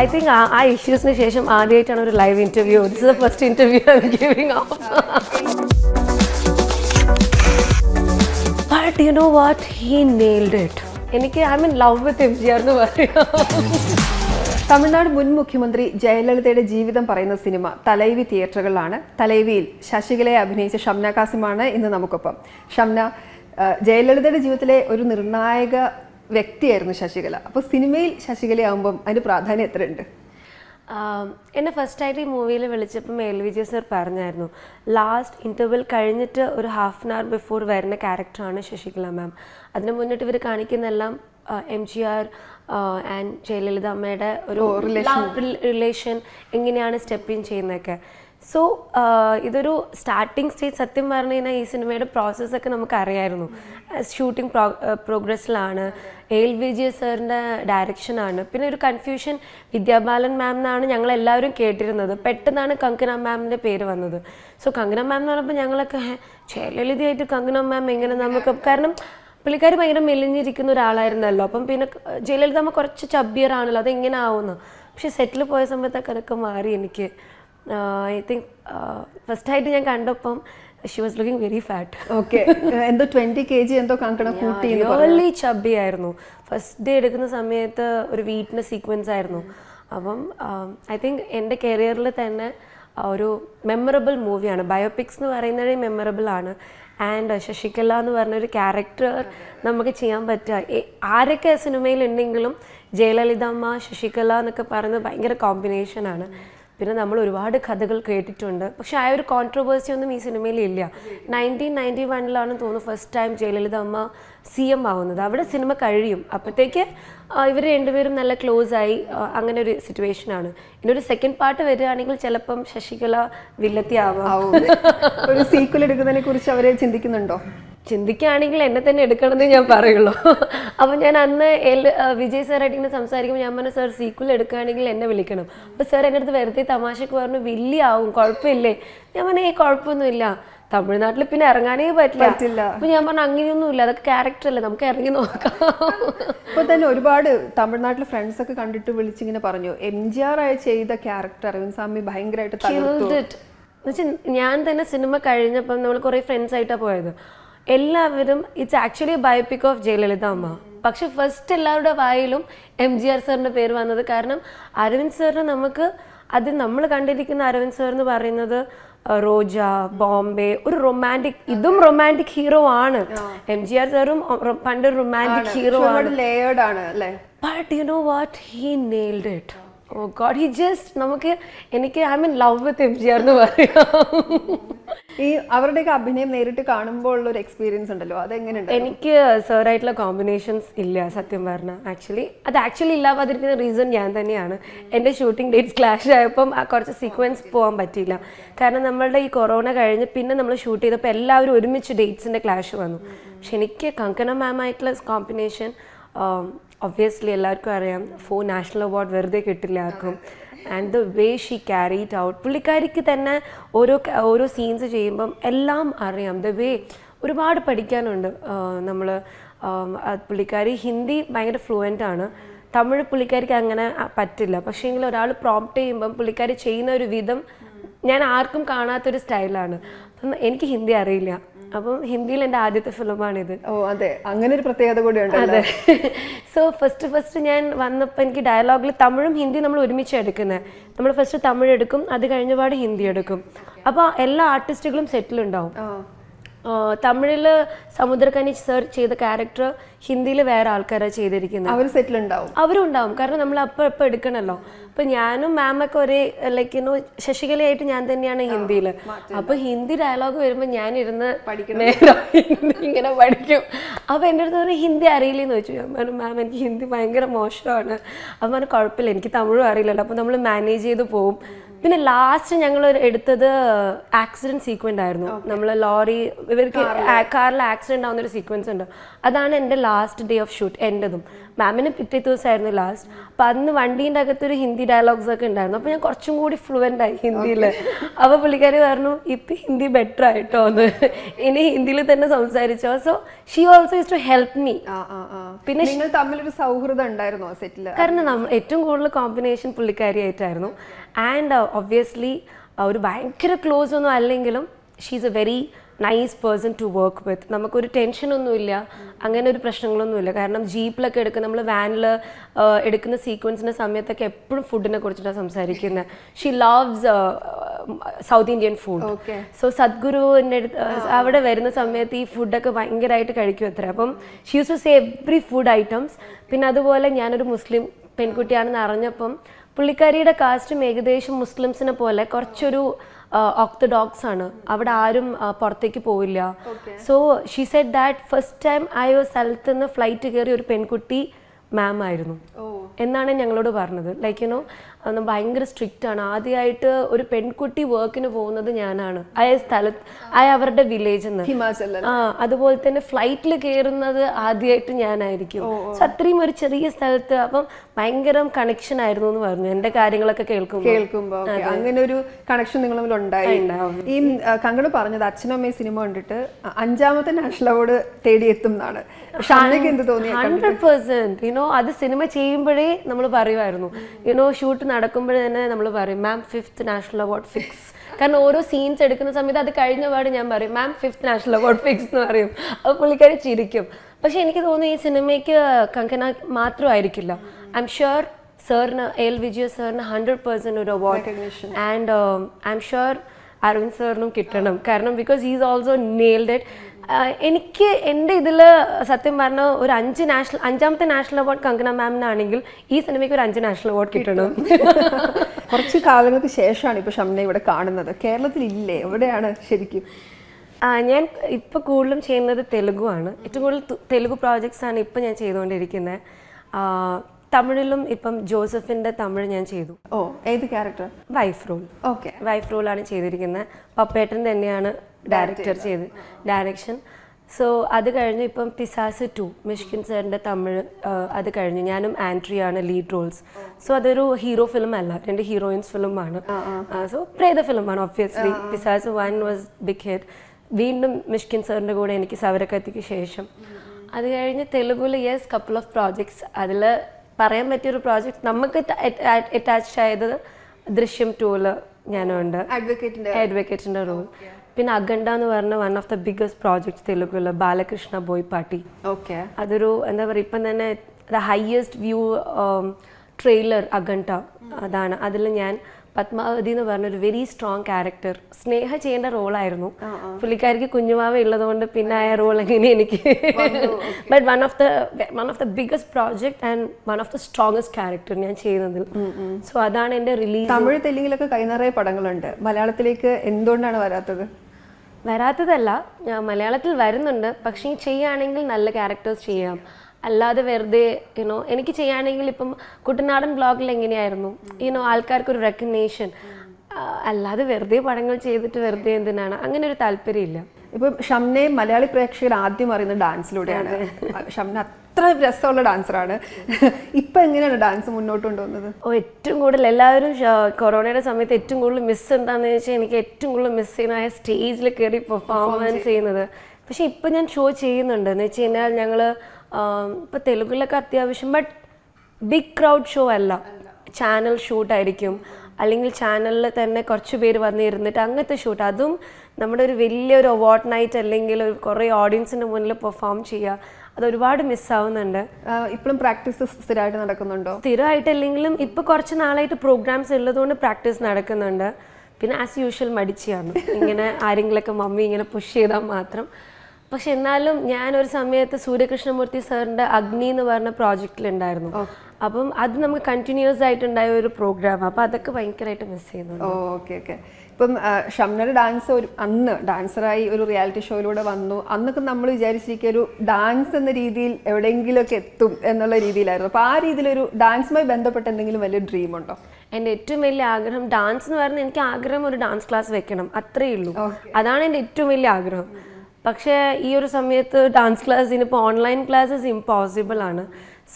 I think uh, ആ ഇഷ്യൂസിന് ശേഷം ആദ്യമായിട്ടാണ് ഒരു live interview this the first interview I'm giving of but you know what he nailed it എനിക്ക് I mean love with M G R എന്ന് പറയാം തമിഴ്നാട് മുൻ മുഖ്യമന്ത്രി ജയലളിതയുടെ ജീവിതം പറയുന്ന സിനിമ തലൈവി തിയേറ്ററുകളിലാണ് തലൈവിയിൽ ശശികലയെ അഭിനയിച്ച ഷംന കാസിമാണ് ഇന്ന് നമുക്കൊപ്പം ഷംന ജയലളിതയുടെ ജീവിതത്തിലെ ഒരു നിർണായക വ്യക്തിയായിരുന്നു ശശികല അപ്പോൾ സിനിമയിൽ ശശികലയാകുമ്പം അതിൻ്റെ പ്രാധാന്യം ഉണ്ട് എന്നെ ഫസ്റ്റായിട്ട് ഈ മൂവിയിൽ വിളിച്ചപ്പം എൽ വിജയ സർ പറഞ്ഞായിരുന്നു ലാസ്റ്റ് ഇൻ്റർവെൽ കഴിഞ്ഞിട്ട് ഒരു ഹാഫ് ആൻ അവർ ബിഫോർ വരുന്ന ക്യാരക്ടറാണ് ശശികല മാം അതിന് മുന്നിട്ട് ഇവർ കാണിക്കുന്നെല്ലാം M G R and Jayalalitha അമ്മയുടെ ഒരു റിലേഷൻ എങ്ങനെയാണ് സ്റ്റെപ്പ് ഇൻ ചെയ്യുന്നതൊക്കെ സോ ഇതൊരു സ്റ്റാർട്ടിങ് സ്റ്റേജ് സത്യം പറഞ്ഞു കഴിഞ്ഞാൽ ഈ സിനിമയുടെ പ്രോസസ്സൊക്കെ നമുക്കറിയായിരുന്നു ഷൂട്ടിംഗ് പ്രോ പ്രോഗ്രസ്സിലാണ് എൽ വി വിജയ സാറിൻ്റെ ഡയറക്ഷനാണ് പിന്നെ ഒരു കൺഫ്യൂഷൻ വിദ്യാബാലൻ മാം എന്നാണ് ഞങ്ങൾ എല്ലാവരും കേട്ടിരുന്നത് പെട്ടെന്നാണ് കങ്കന മാമിൻ്റെ പേര് വന്നത് സോ കങ്കന മാം എന്ന് പറഞ്ഞപ്പോൾ ഞങ്ങളൊക്കെ ചെലലിതിയായിട്ട് കങ്കന മാം എങ്ങനെ നമുക്ക് കാരണം പുള്ളിക്കാർ ഭയങ്കര മെലിഞ്ഞിരിക്കുന്ന ഒരാളായിരുന്നല്ലോ അപ്പം പിന്നെ ജയലളിത കുറച്ച് ചബ്ബിയറാണല്ലോ അതെങ്ങനെ ആവുന്നു പക്ഷെ സെറ്റിൽ പോയ സമയത്തൊക്കെ അതൊക്കെ മാറി എനിക്ക് ഐ തിങ്ക് ഫസ്റ്റ് ആയിട്ട് ഞാൻ കണ്ടപ്പം she was looking very fat okay എന്തോ ട്വന്റി കെ ജി എന്തോ കാണിക്കണം കൂട്ടി റിയലി ചബ്ബി ആയിരുന്നു ഫസ്റ്റ് ഡേ എടുക്കുന്ന സമയത്ത് ഒരു വീട്ടിൻ്റെ സീക്വൻസ് ആയിരുന്നു അപ്പം ഐ um, തിങ്ക് എൻ്റെ കരിയറിൽ തന്നെ uh, ഒരു മെമ്മറബിൾ മൂവിയാണ് ബയോപിക്സ് എന്ന് പറയുന്നത് മെമ്മറബിൾ ആണ് ആൻഡ് uh, ശശികല എന്ന് പറഞ്ഞൊരു ക്യാരക്ടർ നമുക്ക് ചെയ്യാൻ പറ്റുക ആരൊക്കെ സിനിമയിൽ ഉണ്ടെങ്കിലും ജയലളിതമ്മ ശശികല എന്നൊക്കെ പറയുന്നത് ഭയങ്കര കോമ്പിനേഷനാണ് പിന്നെ നമ്മൾ ഒരുപാട് കഥകൾ കേട്ടിട്ടുണ്ട് പക്ഷെ ആ ഒരു കോൺട്രവേഴ്സി ഒന്നും ഈ സിനിമയിൽ ഇല്ല നയൻറ്റീൻ നയൻറ്റി വണ്ണിലാണ് തോന്നുന്നു ഫസ്റ്റ് ടൈം അമ്മ സി എം ആവുന്നത് അവിടെ സിനിമ കഴിയും അപ്പോഴത്തേക്ക് ഇവർ രണ്ടുപേരും നല്ല ക്ലോസ് ആയി അങ്ങനെ ഒരു ആണ് ഇനി ഒരു സെക്കൻഡ് പാർട്ട് വരികയാണെങ്കിൽ ചിലപ്പം ശശികല വില്ലത്തി ആവാം ഒരു സീക്വൽ എടുക്കുന്നതിനെ കുറിച്ച് അവരെ ചിന്തിക്കുന്നുണ്ടോ ചിന്തിക്കുകയാണെങ്കിൽ എന്നെ തന്നെ എടുക്കണമെന്ന് ഞാൻ പറയുള്ളൂ അപ്പം ഞാൻ അന്ന് എൽ വിജയ് സാറായിട്ട് ഇങ്ങനെ സംസാരിക്കുമ്പോൾ ഞാൻ പറഞ്ഞു സാർ സീക്വൽ എടുക്കുകയാണെങ്കിൽ എന്നെ വിളിക്കണം അപ്പോൾ സാർ എൻ്റെ അടുത്ത് വെറുതെ തമാശക്ക് പറഞ്ഞു വലിയ ആവും കുഴപ്പമില്ലേ ഞാൻ പറഞ്ഞു ഈ കുഴപ്പമൊന്നുമില്ല തമിഴ്നാട്ടിൽ പിന്നെ ഇറങ്ങാനേ പറ്റില്ല അപ്പൊ ഞാൻ പറഞ്ഞു അങ്ങനെയൊന്നുമില്ല അതൊക്കെ ക്യാരക്ടർ അല്ലേ നമുക്ക് ഇറങ്ങി നോക്കാം അപ്പോൾ തന്നെ ഒരുപാട് തമിഴ്നാട്ടിലെ ഫ്രണ്ട്സ് ഒക്കെ കണ്ടിട്ട് വിളിച്ചിങ്ങനെ പറഞ്ഞു എം ജി ആർ ആയി ചെയ്ത ക്യാരക്ടർ അരവിന്ദ് സ്വാമി ഭയങ്കരമായിട്ട് ഞാൻ തന്നെ സിനിമ കഴിഞ്ഞപ്പം നമ്മൾ കുറെ ഫ്രണ്ട്സ് ആയിട്ടാണ് പോയത് എല്ലാവരും it's actually biopic of Jayalalitha അമ്മ പക്ഷെ ഫസ്റ്റ് എല്ലാവരുടെ വായിലും എം ജി ആർ സാറിൻ്റെ പേര് വന്നത് കാരണം അരവിന്ദ് സാറിന് നമുക്ക് അത് നമ്മൾ കണ്ടിരിക്കുന്ന അരവിന്ദ് സാർ എന്ന് പറയുന്നത് റോജ ബോംബെ ഒരു റൊമാൻറ്റിക് ഇതും റൊമാൻറ്റിക് ഹീറോ ആണ് എം ജി ആർ സാറും പണ്ട് റൊമാൻറ്റിക് ഹീറോ ആണ് ആണ് but you know what he nailed it oh god he just നമുക്ക് എനിക്ക് I mean love with M G R എന്ന് പറയാം ഈ അവരുടെയൊക്കെ അഭിനയം നേരിട്ട് കാണുമ്പോൾ ഉള്ള ഒരു എക്സ്പീരിയൻസ് ഉണ്ടല്ലോ അതെങ്ങനെയുണ്ട് എനിക്ക് സാറായിട്ടുള്ള കോമ്പിനേഷൻസ് ഇല്ല സത്യം പറഞ്ഞ ആക്ച്വലി അത് ആക്ച്വലി ഇല്ലാതിരിക്കുന്ന റീസൺ ഞാൻ തന്നെയാണ് എൻ്റെ ഷൂട്ടിംഗ് ഡേറ്റ്സ് ക്ലാഷ് ആയപ്പം കുറച്ച് സീക്വൻസ് പോകാൻ പറ്റിയില്ല കാരണം നമ്മളുടെ ഈ കൊറോണ കഴിഞ്ഞ് പിന്നെ നമ്മൾ ഷൂട്ട് ചെയ്തപ്പോൾ എല്ലാവരും ഒരുമിച്ച് ഡേറ്റ്സിൻ്റെ ക്ലാഷ് വന്നു പക്ഷെ എനിക്ക് കങ്കണ മാമായിട്ടുള്ള കോമ്പിനേഷൻ ഒബ്വിയസ്ലി എല്ലാവർക്കും അറിയാം ഫോർ നാഷണൽ അവാർഡ് വെറുതെ കിട്ടില്ല ആർക്കും and the way she carry it out പുള്ളിക്കാരിക്ക് തന്നെ ഓരോ ഓരോ സീൻസ് ചെയ്യുമ്പം എല്ലാം അറിയാം ദ വേ ഒരുപാട് പഠിക്കാനുണ്ട് നമ്മൾ പുള്ളിക്കാരി ഹിന്ദി ഭയങ്കര ഫ്ലുവൻ്റ് ആണ് തമിഴ് പുള്ളിക്കാരിക്ക് അങ്ങനെ പറ്റില്ല പക്ഷേങ്കിൽ ഒരാൾ പ്രോംപ്റ്റ് ചെയ്യുമ്പം പുള്ളിക്കാരി ചെയ്യുന്ന ഒരു വിധം ഞാൻ ആർക്കും കാണാത്തൊരു സ്റ്റൈലാണ് അപ്പം എനിക്ക് ഹിന്ദി അറിയില്ല അപ്പം ഹിന്ദിയിൽ എൻ്റെ ആദ്യത്തെ ഫിലിമാണിത് ഓ അതെ അങ്ങനെ ഒരു പ്രത്യേകത കൂടിയുണ്ട് അതെ സോ ഫസ്റ്റ് ഫസ്റ്റ് ഞാൻ വന്നപ്പോൾ എനിക്ക് ഡയലോഗിൽ തമിഴും ഹിന്ദിയും നമ്മൾ ഒരുമിച്ച് എടുക്കുന്നത് നമ്മൾ ഫസ്റ്റ് തമിഴ് എടുക്കും അത് കഴിഞ്ഞ ഹിന്ദി എടുക്കും അപ്പോൾ എല്ലാ ആർട്ടിസ്റ്റുകളും സെറ്റിലുണ്ടാവും തമിഴിൽ സമുദ്രകനി സർ ചെയ്ത ക്യാരക്ടർ ഹിന്ദിയിൽ വേറെ ആൾക്കാരാണ് ചെയ്തിരിക്കുന്നത് അവർ സെറ്റിൽ ഉണ്ടാവും അവരും ഉണ്ടാവും കാരണം നമ്മൾ അപ്പം ഇപ്പം എടുക്കണല്ലോ അപ്പൊ ഞാനും മാമൊക്കെ ഒരേ ലൈക്ക് യുനോ ശശികലയായിട്ട് ഞാൻ തന്നെയാണ് ഹിന്ദിയിൽ അപ്പൊ ഹിന്ദി ഡയലോഗ് വരുമ്പോൾ ഞാൻ ഇരുന്ന് ഇങ്ങനെ പഠിക്കും അപ്പൊ എൻ്റെ അടുത്ത് ഒരു ഹിന്ദി അറിയില്ലെന്ന് ചോദിച്ചു ഞാൻ പറഞ്ഞു മാം എനിക്ക് ഹിന്ദി ഭയങ്കര മോശമാണ് അപ്പം പറഞ്ഞു കുഴപ്പമില്ല എനിക്ക് തമിഴും അറിയില്ലല്ലോ അപ്പൊ നമ്മൾ മാനേജ് ചെയ്ത് പോവും പിന്നെ ലാസ്റ്റ് ഞങ്ങൾ എടുത്തത് ആക്സിഡന്റ് സീക്വൻസ് ആയിരുന്നു നമ്മൾ ലോറി ഇവർക്ക് കാറിൽ ആക്സിഡന്റ് ആവുന്ന ഒരു സീക്വൻസ് ഉണ്ട് അതാണ് എൻ്റെ ലാസ്റ്റ് ഡേ ഓഫ് ഷൂട്ട് എൻ്റെതും മാമിന് പിറ്റേ ദിവസമായിരുന്നു ലാസ്റ്റ് അപ്പൊ അന്ന് വണ്ടീൻ്റെ അകത്ത് ഒരു ഹിന്ദി ഡയലോഗ്സ് ഒക്കെ ഉണ്ടായിരുന്നു അപ്പൊ ഞാൻ കുറച്ചും കൂടി ഫ്ലുവൻ്റ് ആയി ഹിന്ദിയിൽ അപ്പൊ പുള്ളിക്കാരി പറഞ്ഞു ഇപ്പൊ ഹിന്ദി ബെറ്റർ ആയിട്ടോ എന്ന് ഇനി ഹിന്ദിയിൽ തന്നെ സംസാരിച്ചോ so she also is to help me പിന്നെ തമ്മിലൊരു സൗഹൃദം ഉണ്ടായിരുന്നു സെറ്റിൽ കാരണം നമ്മൾ ഏറ്റവും കൂടുതൽ കോമ്പിനേഷൻ പുള്ളിക്കാരി ആയിട്ടായിരുന്നു ആൻഡ് ഒബ്വിയസ്ലി uh, uh, ഒരു ഭയങ്കര ക്ലോസ് ഒന്നും അല്ലെങ്കിലും she's a very nice person to work with നമുക്കൊരു ടെൻഷനൊന്നുമില്ല അങ്ങനെ ഒരു പ്രശ്നങ്ങളൊന്നുമില്ല കാരണം ജീപ്പിലൊക്കെ എടുക്കുന്ന നമ്മൾ വാനിൽ uh, എടുക്കുന്ന സീക്വൻസിൻ്റെ സമയത്തൊക്കെ എപ്പോഴും ഫുഡിനെ കുറിച്ചിട്ടാണ് സംസാരിക്കുന്നത് she loves south Indian food so സദ്ഗുരുവിൻ്റെ അടുത്ത് അവിടെ വരുന്ന സമയത്ത് ഈ ഫുഡൊക്കെ ഭയങ്കരമായിട്ട് കഴിക്കും അത്ര അപ്പം she use to say every food items പിന്നെ അതുപോലെ ഞാനൊരു മുസ്ലിം പെൺകുട്ടിയാണെന്ന് അറിഞ്ഞപ്പം പുള്ളിക്കാരിയുടെ കാസ്റ്റും ഏകദേശം മുസ്ലിംസിനെ പോലെ കുറച്ചൊരു ഓക്തഡോക്സ് ആണ് അവിടെ ആരും പുറത്തേക്ക് പോവില്ല so she said that first time ആ സ്ഥലത്ത് നിന്ന് ഫ്ലൈറ്റ് കയറി ഒരു പെൺകുട്ടി മാം ആയിരുന്നു oh. എന്നാണ് ഞങ്ങളോട് പറഞ്ഞത് ലൈക്ക് നോ അന്ന് ഭയങ്കര സ്ട്രിക്റ്റ് ആണ് ആദ്യമായിട്ട് ഒരു പെൺകുട്ടി വർക്കിന് പോകുന്നത് ഞാനാണ് ആ സ്ഥലത്ത് അയ അവരുടെ വില്ലേജ് ആ അതുപോലെ തന്നെ ഫ്ലൈറ്റിൽ കയറുന്നത് ആദ്യമായിട്ട് ഞാനായിരിക്കും സോ അത്രയും ഒരു ചെറിയ സ്ഥലത്ത് അപ്പം ഭയങ്കര കണക്ഷൻ ആയിരുന്നു എന്ന് പറഞ്ഞു എന്റെ കാര്യങ്ങളൊക്കെ കേൾക്കും കേൾക്കുമ്പോ അങ്ങനെ ഒരു കണക്ഷൻ നിങ്ങൾ ഈ കങ്കട് പറഞ്ഞത് അച്ഛനമ്മയും സിനിമ കണ്ടിട്ട് അഞ്ചാമത്തെ നാഷണൽ അവാർഡ് തേടിയെത്തും എന്നാണ് ഹൺഡ്രഡ് പെർസെന്റ് യുനോ അത് സിനിമ ചെയ്യുമ്പോഴേ നമ്മൾ പറയുമായിരുന്നു യുനോ ഷൂട്ട് നടക്കുമ്പോൾ തന്നെ നമ്മൾ പറയും ma'am fifth national award fix കാരണം ഓരോ സീൻസ് എടുക്കുന്ന സമയത്ത് അത് കഴിഞ്ഞ പാട് ഞാൻ പറയും ma'am fifth national award fix എന്ന് പറയും അപ്പോൾ പുള്ളിക്കാരി ചിരിക്കും പക്ഷേ എനിക്ക് തോന്നുന്നു ഈ സിനിമയ്ക്ക് കങ്കന മാത്രമായിരിക്കില്ല ഐ എം ഷുവർ സാറിന് എൽ വിജയ സാറിന് ഹൺഡ്രഡ് പേഴ്സൻറ്റ് ഒരു award and I'm sure Aravind സാറിനും കിട്ടണം കാരണം because is also nailed it എനിക്ക് എൻ്റെ ഇതിൽ സത്യം പറഞ്ഞ ഒരു അഞ്ച് നാഷണൽ അഞ്ചാമത്തെ നാഷണൽ അവാർഡ് കങ്കണ മാമിനാണെങ്കിൽ ഈ സിനിമയ്ക്ക് ഒരു അഞ്ച് നാഷണൽ അവാർഡ് കിട്ടണം കുറച്ച് കാലങ്ങൾക്ക് ശേഷമാണ് ഇപ്പോൾ ഷംന ഇവിടെ കാണുന്നത് കേരളത്തിൽ ഇല്ലേ എവിടെയാണ് ശരിക്കും ഞാൻ ഇപ്പോൾ കൂടുതലും ചെയ്യുന്നത് ആണ് ഏറ്റവും കൂടുതൽ തെലുഗു പ്രോജക്ട്സാണ് ഇപ്പോൾ ഞാൻ ചെയ്തുകൊണ്ടിരിക്കുന്നത് തമിഴിലും ഇപ്പം ജോസഫിന്റെ തമിഴ് ഞാൻ ചെയ്തു ഓ ഏത് character wife role okay wife role ആണ് ചെയ്തിരിക്കുന്നത് പപ്പേട്ടൻ തന്നെയാണ് ഡയറക്ടർ ചെയ്ത് ഡയറക്ഷൻ സോ അത് കഴിഞ്ഞ് ഇപ്പം പിസാസ് ടു മിഷ്കിൻ സാറിൻ്റെ തമിഴ് അത് കഴിഞ്ഞു ഞാനും ആണ് ലീഡ് റോൾസ് സോ അതൊരു ഹീറോ ഫിലിം അല്ല രണ്ട് ഹീറോയിൻസ് ഫിലിം ആണ് സോ പ്രേത ഫിലിമാണ് obviously Pisasu one was big hit വീണ്ടും മിഷ്കിൻ സാറിൻ്റെ കൂടെ എനിക്ക് സവരക്കത്തിക്ക് ശേഷം അത് കഴിഞ്ഞ് തെലുഗുവിൽ യെസ് കപ്പിൾ ഓഫ് പ്രോജക്ട്സ് അതിൽ പറയാൻ പറ്റിയ ഒരു പ്രോജക്റ്റ് നമുക്ക് അറ്റാച്ച് ആയത് ദൃശ്യം ടൂല് ഞാനുണ്ട് അഡ്വക്കേറ്റിന്റെ റോൾ പിന്നെ അഖണ്ഡ എന്ന് പറഞ്ഞ one of the biggest projects തെലുഗുള്ള ബാലകൃഷ്ണ ബോയ്പാട്ടി ഓക്കെ അതൊരു എന്താ പറയുക ഇപ്പം തന്നെ ദ ഹയസ്റ്റ് വ്യൂ ട്രെയിലർ അഖണ്ഡ അതാണ് അതിൽ ഞാൻ പത്മാവതി എന്ന് പറഞ്ഞൊരു വെരി സ്ട്രോങ് ക്യാരക്ടർ സ്നേഹ ചെയ്യേണ്ട റോളായിരുന്നു പുള്ളിക്കാരിക്ക് കുഞ്ഞുമാവ ഉള്ളതുകൊണ്ട് പിന്നെ ആയ റോൾ എങ്ങനെ എനിക്ക് but one of the one of the biggest project and one of the strongest character ഞാൻ ചെയ്യുന്നതിൽ സോ അതാണ് എന്റെ റിലീസ് തമിഴ് തെലുങ്കിലൊക്കെ കൈനിറയ പടങ്ങളുണ്ട് മലയാളത്തിലേക്ക് എന്തുകൊണ്ടാണ് വരാത്തത് വരാത്തതല്ല മലയാളത്തിൽ വരുന്നുണ്ട് പക്ഷേ ചെയ്യുകയാണെങ്കിൽ നല്ല ക്യാരക്ടേഴ്സ് ചെയ്യാം അല്ലാതെ വെറുതെ യുനോ എനിക്ക് ചെയ്യുകയാണെങ്കിൽ ഇപ്പം കുട്ടനാടൻ ബ്ലോഗിൽ എങ്ങനെയായിരുന്നു യുനോ ഒരു റെക്കഗ്നേഷൻ അല്ലാതെ വെറുതെ പടങ്ങൾ ചെയ്തിട്ട് വെറുതെ എന്തിനാണ് അങ്ങനെ ഒരു താല്പര്യമില്ല ഇപ്പം ഷംനെ മലയാളി പ്രേക്ഷകർ ആദ്യം അറിയുന്ന ഡാൻസിലൂടെയാണ് ഷംന അത്ര രസമുള്ള ഡാൻസറാണ് ഇപ്പൊ എങ്ങനെയാണ് ഡാൻസ് മുന്നോട്ട് കൊണ്ടുവന്നത് ഓ ഏറ്റവും കൂടുതൽ എല്ലാവരും കൊറോണയുടെ സമയത്ത് ഏറ്റവും കൂടുതൽ മിസ് എന്താണെന്ന് വെച്ചാൽ എനിക്ക് ഏറ്റവും കൂടുതൽ മിസ് ചെയ്യുന്ന സ്റ്റേജിൽ കയറി പെർഫോമൻസ് ചെയ്യുന്നത് പക്ഷെ ഇപ്പൊ ഞാൻ ഷോ ചെയ്യുന്നുണ്ട് എന്ന് വെച്ച് കഴിഞ്ഞാൽ ഞങ്ങള് ഇപ്പം തെലുങ്കിലൊക്കെ അത്യാവശ്യം ബട്ട് ബിഗ് ക്രൗഡ് ഷോ അല്ല ചാനൽ ഷൂട്ടായിരിക്കും അല്ലെങ്കിൽ ചാനലിൽ തന്നെ കുറച്ച് പേര് വന്നിരുന്നിട്ട് അങ്ങനത്തെ ഷൂട്ട് അതും നമ്മുടെ ഒരു വലിയൊരു അവാർഡ് നൈറ്റ് അല്ലെങ്കിൽ ഒരു കുറേ ഓഡിയൻസിൻ്റെ മുന്നിൽ പെർഫോം ചെയ്യുക അത് ഒരുപാട് മിസ്സാവുന്നുണ്ട് ഇപ്പോഴും പ്രാക്ടീസ് സ്ഥിരമായിട്ട് നടക്കുന്നുണ്ടോ സ്ഥിരമായിട്ടല്ലെങ്കിലും ഇപ്പോൾ കുറച്ച് നാളായിട്ട് പ്രോഗ്രാംസ് ഉള്ളതുകൊണ്ട് പ്രാക്ടീസ് നടക്കുന്നുണ്ട് പിന്നെ ആസ് യൂഷ്വൽ മടിച്ചാണ് ഇങ്ങനെ ആരെങ്കിലുമൊക്കെ മമ്മി ഇങ്ങനെ പുഷ് ചെയ്താൽ മാത്രം പക്ഷെ എന്നാലും ഞാൻ ഒരു സമയത്ത് സൂര്യകൃഷ്ണമൂർത്തി സാറിന്റെ അഗ്നി എന്ന് പറഞ്ഞ പ്രോജക്റ്റിലുണ്ടായിരുന്നു അപ്പം അത് നമുക്ക് കണ്ടിന്യൂസ് ആയിട്ടുണ്ടായ ഒരു പ്രോഗ്രാം അപ്പൊ അതൊക്കെ ഭയങ്കരമായിട്ട് മിസ് ചെയ്യുന്നു ഓക്കെ ഓക്കെ ഇപ്പം ഷംനർ ഡാൻസ് ഒരു അന്ന് ഡാൻസറായി ഒരു റിയാലിറ്റി ഷോയിലൂടെ വന്നു അന്നൊക്കെ നമ്മൾ വിചാരിച്ചിരിക്കുക ഒരു ഡാൻസ് എന്ന രീതിയിൽ എവിടെയെങ്കിലുമൊക്കെ എത്തും എന്നുള്ള രീതിയിലായിരുന്നു അപ്പോൾ ആ രീതിയിലൊരു ഡാൻസുമായി ബന്ധപ്പെട്ട എന്തെങ്കിലും വലിയ ഡ്രീം ഉണ്ടോ എൻ്റെ ഏറ്റവും വലിയ ആഗ്രഹം ഡാൻസ് എന്ന് പറയുന്നത് എനിക്ക് ആഗ്രഹം ഒരു ഡാൻസ് ക്ലാസ് വെക്കണം അത്രയേ ഉള്ളൂ അതാണ് എൻ്റെ ഏറ്റവും വലിയ ആഗ്രഹം പക്ഷേ ഈ ഒരു സമയത്ത് ഡാൻസ് ക്ലാസ്സിന് ഇപ്പോൾ ഓൺലൈൻ ക്ലാസ്സസ് ഇമ്പോസിബിൾ ആണ്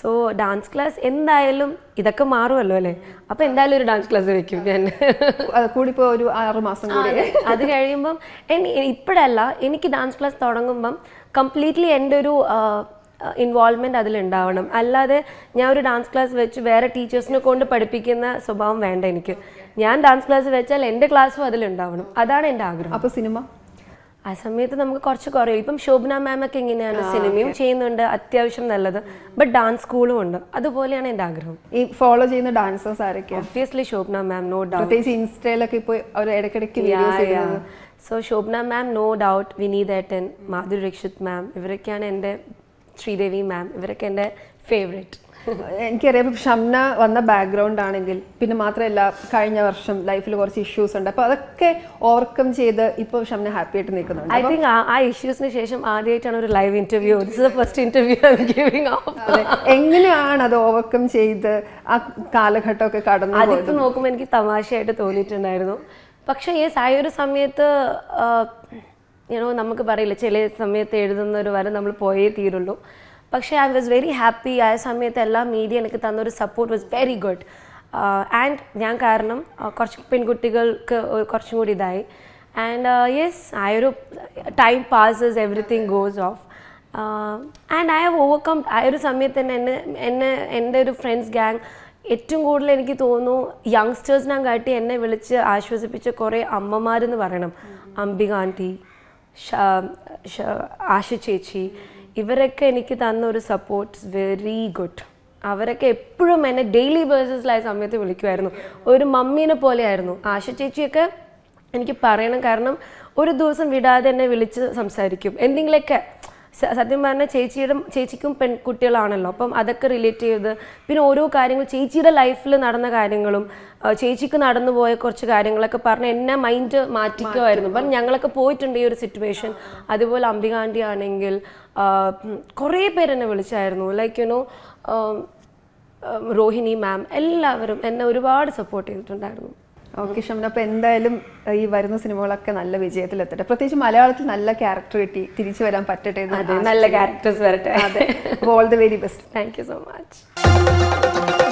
സോ ഡാൻസ് ക്ലാസ് എന്തായാലും ഇതൊക്കെ മാറുമല്ലോ അല്ലേ അപ്പൊ എന്തായാലും ഒരു ഡാൻസ് ക്ലാസ് വെക്കും ഞാൻ കൂടിപ്പോ ഒരു ആറ് മാസം കൂടി അത് കഴിയുമ്പം ഇപ്പോഴല്ല എനിക്ക് ഡാൻസ് ക്ലാസ് തുടങ്ങുമ്പം കംപ്ലീറ്റ്ലി എൻ്റെ ഒരു ഇൻവോൾവ്മെൻ്റ് അതിലുണ്ടാവണം അല്ലാതെ ഞാൻ ഒരു ഡാൻസ് ക്ലാസ് വെച്ച് വേറെ ടീച്ചേഴ്സിനെ കൊണ്ട് പഠിപ്പിക്കുന്ന സ്വഭാവം വേണ്ട എനിക്ക് ഞാൻ ഡാൻസ് ക്ലാസ് വെച്ചാൽ എൻ്റെ ക്ലാസ്സും അതിലുണ്ടാവണം അതാണ് എൻ്റെ ആഗ്രഹം അപ്പോൾ സിനിമ ആ സമയത്ത് നമുക്ക് കുറച്ച് കുറയും ഇപ്പം ശോഭന ഒക്കെ എങ്ങനെയാണ് സിനിമയും ചെയ്യുന്നുണ്ട് അത്യാവശ്യം നല്ലത് ബട്ട് ഡാൻസ് സ്കൂളും ഉണ്ട് അതുപോലെയാണ് എന്റെ ആഗ്രഹം ഈ ഫോളോ ചെയ്യുന്ന ഡാൻസേഴ്സ് ആരൊക്കെ obviously Shobhana ma'am no doubt ഇൻസ്റ്റയിലൊക്കെ ഇപ്പോൾ ഇടയ്ക്കിടയ്ക്ക് so Shobhana ma'am no doubt Vineeth ഏട്ടൻ മാധുരി രക്ഷിത് മാം ഇവരൊക്കെയാണ് എൻ്റെ ശ്രീദേവി മാം ഇവരൊക്കെ എൻ്റെ ഫേവറേറ്റ് എനിക്കറിയാം ഇപ്പം ഷംന വന്ന ബാക്ക്ഗ്രൗണ്ട് ആണെങ്കിൽ പിന്നെ മാത്രമല്ല കഴിഞ്ഞ വർഷം ലൈഫിൽ കുറച്ച് ഇഷ്യൂസ് ഉണ്ട് അപ്പോൾ അതൊക്കെ ഓവർകം ചെയ്ത് ഇപ്പോൾ ഷംന ഹാപ്പി ആയിട്ട് നിൽക്കുന്നുണ്ട് ഐ തിങ്ക് ആ ഇഷ്യൂസിന് ശേഷം ആദ്യമായിട്ടാണ് ഒരു live interview this is first interview എങ്ങനെയാണ് അത് ഓവർകം ചെയ്ത് ആ കാലഘട്ടമൊക്കെ കടന്നു അതൊക്കെ നോക്കുമ്പോൾ എനിക്ക് തമാശയായിട്ട് തോന്നിയിട്ടുണ്ടായിരുന്നു പക്ഷേ ഈ സായൊരു സമയത്ത് യുനോ നമുക്ക് പറയില്ല ചില സമയത്ത് എഴുതുന്ന ഒരു വരെ നമ്മൾ പോയേ തീരുള്ളൂ പക്ഷേ ഐ വാസ് വെരി ഹാപ്പി ആ സമയത്ത് എല്ലാ മീഡിയ എനിക്ക് തന്ന ഒരു support was very good and ഞാൻ കാരണം കുറച്ച് പെൺകുട്ടികൾക്ക് കുറച്ചും കൂടി ഇതായി ആൻഡ് യെസ് ആ ഒരു time passes everything goes off and I have overcome ആ ഒരു സമയത്ത് തന്നെ എന്നെ എന്നെ എൻ്റെ ഒരു ഫ്രണ്ട്സ് ഗ്യാങ് ഏറ്റവും കൂടുതൽ എനിക്ക് തോന്നുന്നു യങ്സ്റ്റേഴ്സിനെ കാട്ടി എന്നെ വിളിച്ച് ആശ്വസിപ്പിച്ച കുറേ അമ്മമാരെന്ന് പറയണം അംബിക ആൻറ്റി ആശ ചേച്ചി ഇവരൊക്കെ എനിക്ക് തന്ന ഒരു സപ്പോർട്ട് വെരി ഗുഡ് അവരൊക്കെ എപ്പോഴും എന്നെ ഡെയിലി ബേസിസിലായ സമയത്ത് വിളിക്കുമായിരുന്നു ഒരു മമ്മീനെ പോലെയായിരുന്നു ആശ ചേച്ചിയൊക്കെ എനിക്ക് പറയണം കാരണം ഒരു ദിവസം വിടാതെ എന്നെ വിളിച്ച് സംസാരിക്കും എന്തെങ്കിലുമൊക്കെ സത്യം പറഞ്ഞാൽ ചേച്ചിയുടെ ചേച്ചിക്കും പെൺകുട്ടികളാണല്ലോ അപ്പം അതൊക്കെ റിലേറ്റ് ചെയ്ത് പിന്നെ ഓരോ കാര്യങ്ങൾ ചേച്ചിയുടെ ലൈഫിൽ നടന്ന കാര്യങ്ങളും ചേച്ചിക്ക് നടന്നു പോയ കുറച്ച് കാര്യങ്ങളൊക്കെ പറഞ്ഞ് എന്നെ മൈൻഡ് മാറ്റിക്കുമായിരുന്നു അപ്പം ഞങ്ങളൊക്കെ പോയിട്ടുണ്ട് ഈ ഒരു സിറ്റുവേഷൻ അതുപോലെ അംബികാണ്ടി ആണെങ്കിൽ കുറേ എന്നെ വിളിച്ചായിരുന്നു ലൈക്ക് യുനോ റോഹിണി മാം എല്ലാവരും എന്നെ ഒരുപാട് സപ്പോർട്ട് ചെയ്തിട്ടുണ്ടായിരുന്നു ഓക്കെ ഷമന അപ്പോൾ എന്തായാലും ഈ വരുന്ന സിനിമകളൊക്കെ നല്ല വിജയത്തിലെത്തട്ടെ പ്രത്യേകിച്ച് മലയാളത്തിൽ നല്ല ക്യാരക്ടർ കിട്ടി തിരിച്ചു വരാൻ പറ്റട്ടെ നല്ല ക്യാരക്ടേഴ്സ് വരട്ടെ അതെ all the very best thank you so much